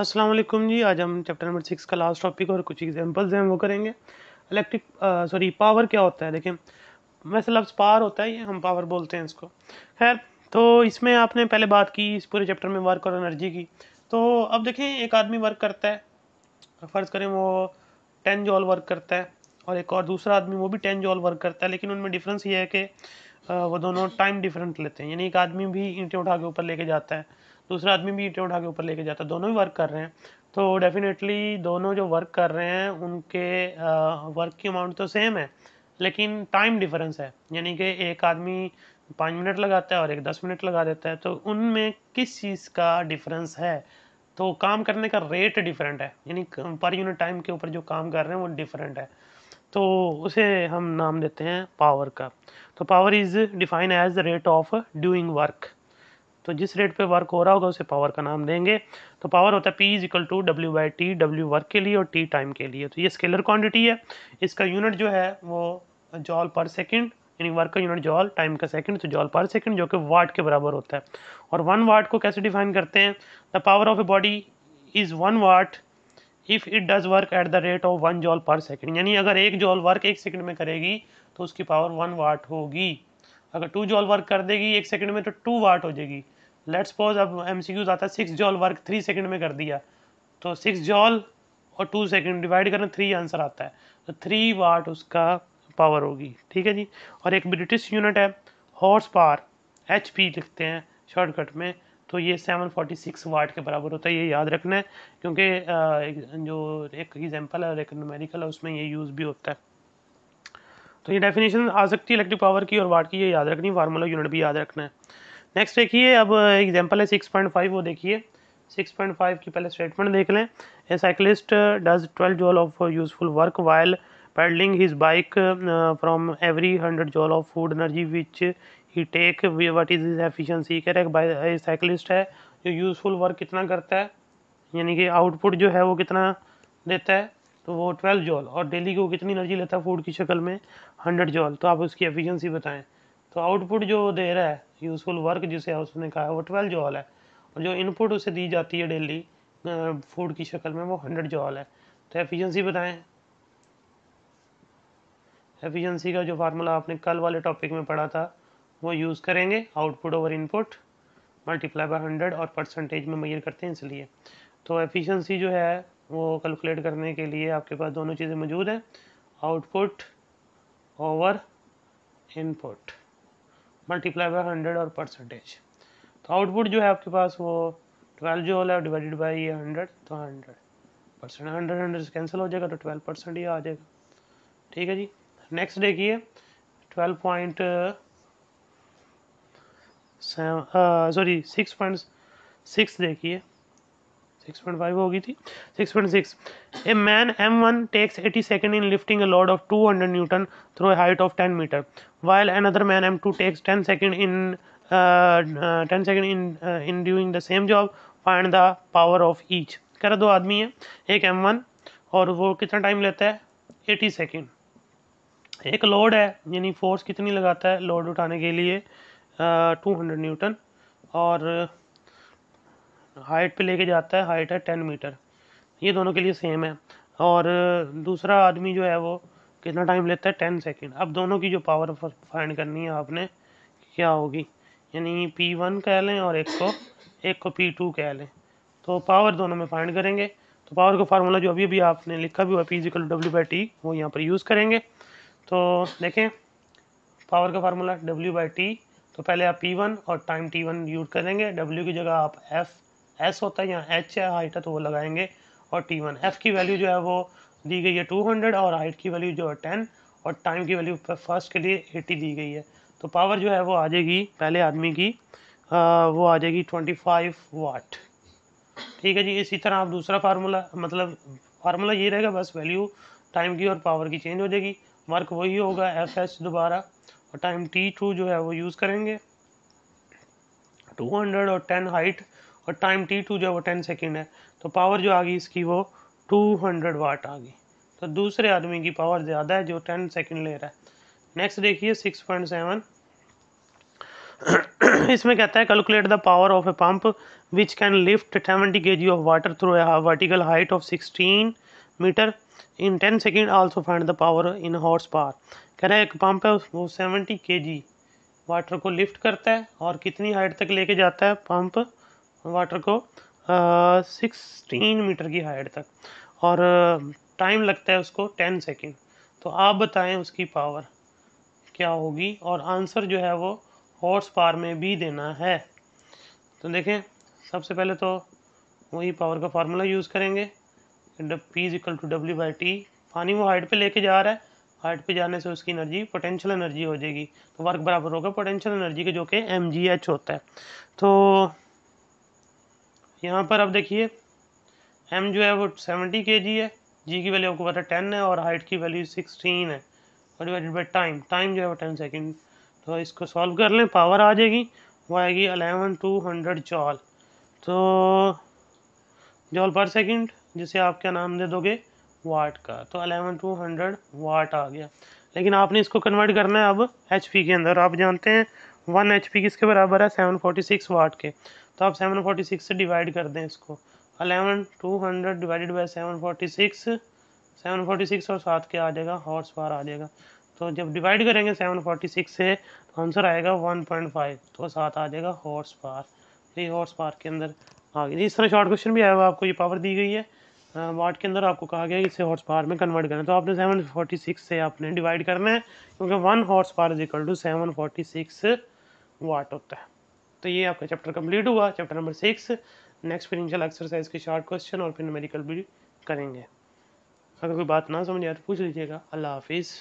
अस्सलाम वालेकुम जी आज हम चैप्टर नंबर सिक्स का लास्ट टॉपिक और कुछ एग्जांपल्स हैं वो करेंगे इलेक्ट्रिक सॉरी पावर क्या होता है देखें वैसे लफ्स पावर होता है ये हम पावर बोलते हैं इसको खैर तो इसमें आपने पहले बात की इस पूरे चैप्टर में वर्क और एनर्जी की तो अब देखें एक आदमी वर्क करता है फ़र्ज़ करें वो टेन जॉल वर्क करता है और एक और दूसरा आदमी वो भी टेन जॉल वर्क करता है लेकिन उनमें डिफरेंस ये है कि वो दोनों टाइम डिफरेंट लेते हैं यानी एक आदमी भी ईंटें उठा के ऊपर लेके जाता है दूसरा आदमी भी ईंटें उठा के ऊपर लेके जाता है दोनों ही वर्क कर रहे हैं तो डेफिनेटली दोनों जो वर्क कर रहे हैं उनके वर्क की अमाउंट तो सेम है लेकिन टाइम डिफरेंस है यानी कि एक आदमी पाँच मिनट लगाता है और एक दस मिनट लगा देता है तो उनमें किस चीज़ का डिफरेंस है तो काम करने का रेट डिफरेंट है यानी पर यूनिट टाइम के ऊपर जो काम कर रहे हैं वो डिफरेंट है तो उसे हम नाम देते हैं पावर का तो power is define as the rate of doing work तो जिस रेट पे वर्क हो रहा होगा उसे पावर का नाम देंगे तो पावर होता है P is equal to W by T W work के लिए और टी टाइम के लिए तो ये स्केलर क्वांटिटी है इसका यूनिट जो है वो जॉल पर सेकेंड यानी वर्क का यूनिट जॉल टाइम का सेकंड तो जॉल पर सेकंड जो कि वाट के बराबर होता है और वन वाट को कैसे डिफाइन करते हैं the power of a body is one watt if it does work at the rate of one joule per second यानी अगर एक जॉल वर्क एक सेकंड में करेगी तो उसकी पावर वन वाट होगी अगर टू जॉल वर्क कर देगी एक सेकंड में तो टू वाट हो जाएगी लेट्स सपोज अब एम सी क्यूज आता है six joule work three second में कर दिया तो सिक्स जॉल और टू सेकंड डिवाइड करना थ्री आंसर आता है तो थ्री वाट उसका पावर होगी ठीक है जी और एक ब्रिटिश यूनिट है हॉर्स पावर एच पी लिखते हैं शॉर्टकट में तो ये 746 वाट के बराबर होता है ये याद रखना है क्योंकि जो एक एग्जांपल है और एक न्यूमेरिकल है उसमें ये यूज़ भी होता है तो ये डेफिनेशन आ सकती है इलेक्ट्रिक पावर की और वाट की ये याद रखनी फार्मूला यूनिट भी याद रखना है नेक्स्ट देखिए अब एग्जांपल है 6.5 वो देखिए 6.5 की पहले स्टेटमेंट देख लें a cyclist does 12 joule of useful work while pedalling his bike from every hundred joule of food energy which he take what is is efficiency कह रहा है साइकिलिस्ट है जो यूज़फुल वर्क कितना करता है यानी कि आउटपुट जो है वो कितना देता है तो वो ट्वेल्व जॉल और डेली को कितनी एनर्जी लेता है फूड की शक्ल में हंड्रेड जॉल तो आप उसकी एफिशिएंसी बताएं तो आउटपुट जो दे रहा है यूज़फुल वर्क जिसे उसने कहा है वो ट्वेल्व जॉल है और जो इनपुट उसे दी जाती है डेली फूड की शक्ल में वो हंड्रेड जॉल है तो एफिशिएंसी बताएं एफिशिएंसी का जो फार्मूला आपने कल वाले टॉपिक में पढ़ा था वो यूज़ करेंगे output over input multiply by hundred और परसेंटेज में मैयर करते हैं इसलिए तो एफिशिएंसी जो है वो कैलकुलेट करने के लिए आपके पास दोनों चीज़ें मौजूद हैं output over input multiply by hundred और परसेंटेज तो आउटपुट जो है आपके पास वो ट्वेल्व जो है डिवाइडेड बाई ये हंड्रेड तो हंड्रेड परसेंट हंड्रेड हंड्रेड से कैंसिल हो जाएगा तो ट्वेल्व परसेंट ये आ जाएगा ठीक है जी नेक्स्ट देखिए twelve point sorry six point six देखिए सिक्स पॉइंट फाइव होगी थी six point six a man M one takes eighty second in lifting a load of two hundred newton through a height of ten metre while an other man M two takes ten second in ten second in in doing the same job find the power of each कह रहे दो आदमी है एक M one और वो कितना time लेता है एटी सेकेंड एक लोड है यानी फोर्स कितनी लगाता है लोड उठाने के लिए टू हंड्रेड न्यूटन और हाइट पे लेके जाता है हाइट है टेन मीटर ये दोनों के लिए सेम है और दूसरा आदमी जो है वो कितना टाइम लेता है टेन सेकेंड अब दोनों की जो पावर फाइंड करनी है आपने क्या होगी यानी पी वन कह लें और एक को एक को पी टू कह लें तो पावर दोनों में फाइंड करेंगे तो पावर का फार्मूला जो अभी अभी आपने लिखा भी हुआ P equal W by T वो यहाँ पर यूज़ करेंगे तो देखें पावर का फार्मूला डब्ल्यू बाई टी तो पहले आप पी वन और टाइम टी वन यूज करेंगे डब्ल्यू की जगह आप एफ़ एस होता है यहाँ एच है हाइट है तो वो लगाएंगे और टी वन एफ की वैल्यू जो है वो दी गई है टू हंड्रेड और हाइट की वैल्यू जो है टेन और टाइम की वैल्यू फर्स्ट के लिए एटी दी गई है तो पावर जो है वो आ जाएगी पहले आदमी की आ, वो आ जाएगी ट्वेंटी फाइव वाट ठीक है जी इसी तरह आप दूसरा फार्मूला मतलब फार्मूला ये रहेगा बस वैल्यू टाइम की और पावर की चेंज हो जाएगी वर्क वही होगा एफ एस दोबारा और टाइम टी टू जो है वो यूज़ करेंगे टू हंड्रेड और टेन हाइट और टाइम टी टू जो है वो टेन सेकेंड है तो पावर जो आ गई इसकी वो टू हंड्रेड वाट आ गई तो दूसरे आदमी की पावर ज़्यादा है जो टेन सेकेंड ले रहा है नेक्स्ट देखिए सिक्स पॉइंट सेवन इसमें कहता है calculate the power of a pump which can lift seventy K G of water through vertical height of sixteen metre in ten second also find the power in horse power कह रहा है एक pump है वो seventy K जी water को lift करता है और कितनी हाइट तक लेके जाता है पंप वाटर को सिक्सटीन मीटर की हाइट तक और टाइम लगता है उसको टेन सेकेंड तो आप बताएं उसकी पावर क्या होगी और आंसर जो है वो हॉर्स पावर में भी देना है तो देखें सबसे पहले तो वही पावर का फार्मूला यूज़ करेंगे P is equal to W by T पानी वो हाइट पे लेके जा रहा है हाइट पे जाने से उसकी एनर्जी पोटेंशियल एनर्जी हो जाएगी तो वर्क बराबर होगा पोटेंशियल एनर्जी के जो कि एम जी एच होता है तो यहाँ पर अब देखिए एम जो है वो सेवेंटी के जी है जी की वैल्यू आपको पता है टेन है और हाइट की वैल्यू सिक्सटीन है और डिवाइडेड बाई टाइम टाइम जो है वो टेन सेकेंड तो इसको सॉल्व कर लें पावर आ जाएगी वो आएगी अलेवन टू हंड्रेड जॉल तो जॉल पर सेकंड जिसे आप क्या नाम दे दोगे वाट का तो अलेवन टू हंड्रेड वाट आ गया लेकिन आपने इसको कन्वर्ट करना है अब एच के अंदर आप जानते हैं वन एच किसके बराबर है सेवन फोर्टी सिक्स वाट के तो आप 746 से डिवाइड कर दें इसको 11 200 डिवाइडेड बाय 746 746 और साथ के आ जाएगा हॉर्स पावर आ जाएगा तो जब डिवाइड करेंगे 746 से तो आंसर आएगा 1.5 तो साथ आ जाएगा हॉर्स पावर ये हॉर्स पावर के अंदर आ गई इस तरह शॉर्ट क्वेश्चन भी आया हुआ आपको ये पावर दी गई है वाट के अंदर आपको कहा गया कि इसे हॉर्स पावर में कन्वर्ट करना है तो आपने 746 से आपने डिवाइड करना है क्योंकि one horse power is equal to seven watt होता है तो ये आपका चैप्टर कंप्लीट हुआ चैप्टर नंबर सिक्स नेक्स्ट फिर एक्सरसाइज के शॉर्ट क्वेश्चन और फिर मेडिकल भी करेंगे अगर कोई बात ना समझ आए तो पूछ लीजिएगा अल्लाह हाफिज़